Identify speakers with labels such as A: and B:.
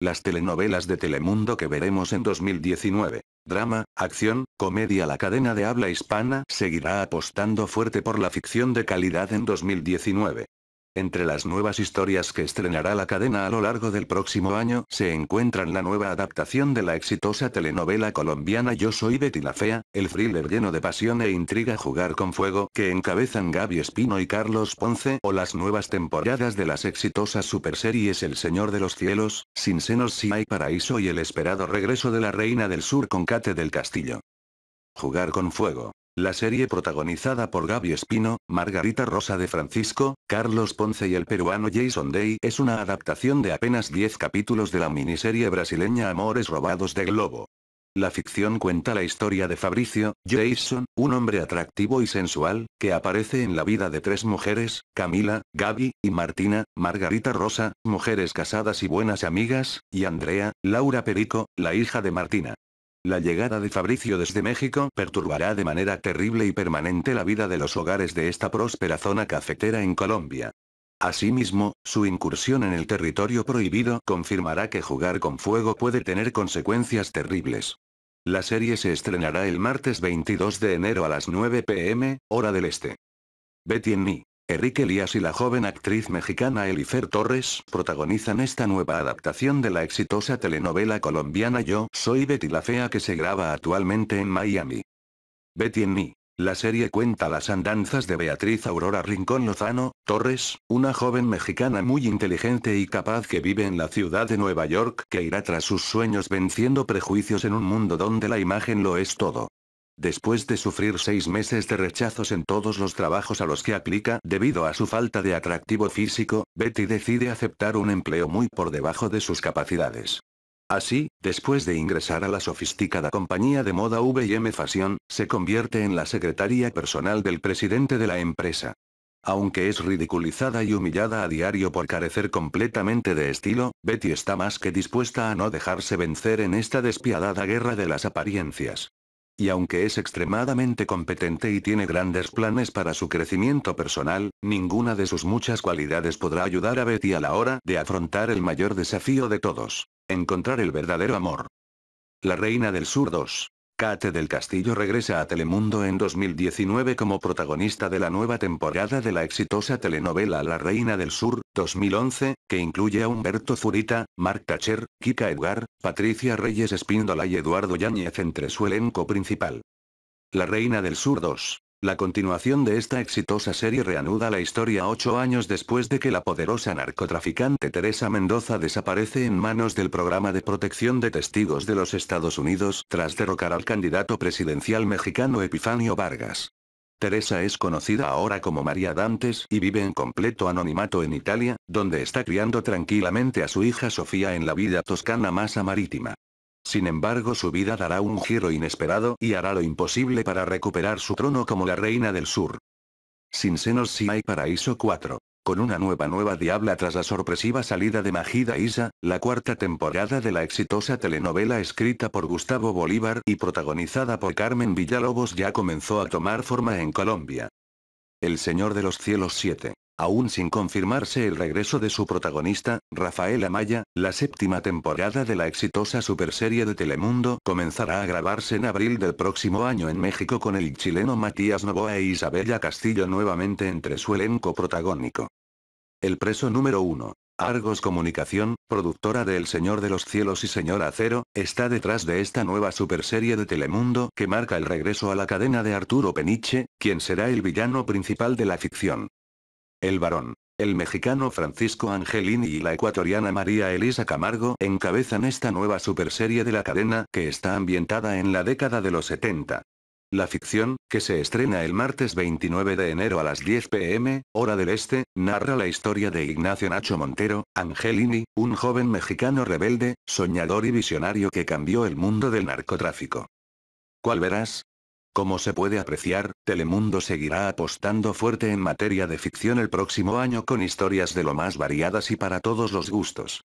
A: Las telenovelas de Telemundo que veremos en 2019. Drama, acción, comedia La cadena de habla hispana seguirá apostando fuerte por la ficción de calidad en 2019. Entre las nuevas historias que estrenará la cadena a lo largo del próximo año se encuentran la nueva adaptación de la exitosa telenovela colombiana Yo soy Betty la Fea, el thriller lleno de pasión e intriga Jugar con Fuego que encabezan Gaby Espino y Carlos Ponce o las nuevas temporadas de las exitosas superseries El Señor de los Cielos, Sin Senos Si hay Paraíso y el esperado regreso de la Reina del Sur con Kate del Castillo. Jugar con Fuego la serie protagonizada por Gaby Espino, Margarita Rosa de Francisco, Carlos Ponce y el peruano Jason Day es una adaptación de apenas 10 capítulos de la miniserie brasileña Amores Robados de Globo. La ficción cuenta la historia de Fabricio, Jason, un hombre atractivo y sensual, que aparece en la vida de tres mujeres, Camila, Gaby, y Martina, Margarita Rosa, mujeres casadas y buenas amigas, y Andrea, Laura Perico, la hija de Martina. La llegada de Fabricio desde México perturbará de manera terrible y permanente la vida de los hogares de esta próspera zona cafetera en Colombia. Asimismo, su incursión en el territorio prohibido confirmará que jugar con fuego puede tener consecuencias terribles. La serie se estrenará el martes 22 de enero a las 9 pm, hora del este. Betty en Enrique Elías y la joven actriz mexicana Elifer Torres protagonizan esta nueva adaptación de la exitosa telenovela colombiana Yo Soy Betty la Fea que se graba actualmente en Miami. Betty en mí. La serie cuenta las andanzas de Beatriz Aurora Rincón Lozano, Torres, una joven mexicana muy inteligente y capaz que vive en la ciudad de Nueva York que irá tras sus sueños venciendo prejuicios en un mundo donde la imagen lo es todo. Después de sufrir seis meses de rechazos en todos los trabajos a los que aplica debido a su falta de atractivo físico, Betty decide aceptar un empleo muy por debajo de sus capacidades. Así, después de ingresar a la sofisticada compañía de moda VM Fashion, se convierte en la secretaria personal del presidente de la empresa. Aunque es ridiculizada y humillada a diario por carecer completamente de estilo, Betty está más que dispuesta a no dejarse vencer en esta despiadada guerra de las apariencias. Y aunque es extremadamente competente y tiene grandes planes para su crecimiento personal, ninguna de sus muchas cualidades podrá ayudar a Betty a la hora de afrontar el mayor desafío de todos. Encontrar el verdadero amor. La Reina del Sur 2. Kate del Castillo regresa a Telemundo en 2019 como protagonista de la nueva temporada de la exitosa telenovela La Reina del Sur, 2011, que incluye a Humberto Zurita, Mark Thatcher, Kika Edgar, Patricia Reyes Espíndola y Eduardo Yáñez entre su elenco principal. La Reina del Sur 2. La continuación de esta exitosa serie reanuda la historia ocho años después de que la poderosa narcotraficante Teresa Mendoza desaparece en manos del Programa de Protección de Testigos de los Estados Unidos tras derrocar al candidato presidencial mexicano Epifanio Vargas. Teresa es conocida ahora como María Dantes y vive en completo anonimato en Italia, donde está criando tranquilamente a su hija Sofía en la vida toscana masa marítima. Sin embargo su vida dará un giro inesperado y hará lo imposible para recuperar su trono como la reina del sur. Sin senos si hay paraíso 4. Con una nueva nueva diabla tras la sorpresiva salida de Magida e Isa, la cuarta temporada de la exitosa telenovela escrita por Gustavo Bolívar y protagonizada por Carmen Villalobos ya comenzó a tomar forma en Colombia. El Señor de los Cielos 7. Aún sin confirmarse el regreso de su protagonista, Rafael Amaya, la séptima temporada de la exitosa superserie de Telemundo comenzará a grabarse en abril del próximo año en México con el chileno Matías Novoa e Isabella Castillo nuevamente entre su elenco protagónico. El preso número 1. Argos Comunicación, productora de El Señor de los Cielos y Señor Acero, está detrás de esta nueva superserie de Telemundo que marca el regreso a la cadena de Arturo Peniche, quien será el villano principal de la ficción. El varón, el mexicano Francisco Angelini y la ecuatoriana María Elisa Camargo encabezan esta nueva superserie de la cadena que está ambientada en la década de los 70. La ficción, que se estrena el martes 29 de enero a las 10 pm, hora del este, narra la historia de Ignacio Nacho Montero, Angelini, un joven mexicano rebelde, soñador y visionario que cambió el mundo del narcotráfico. ¿Cuál verás? Como se puede apreciar, Telemundo seguirá apostando fuerte en materia de ficción el próximo año con historias de lo más variadas y para todos los gustos.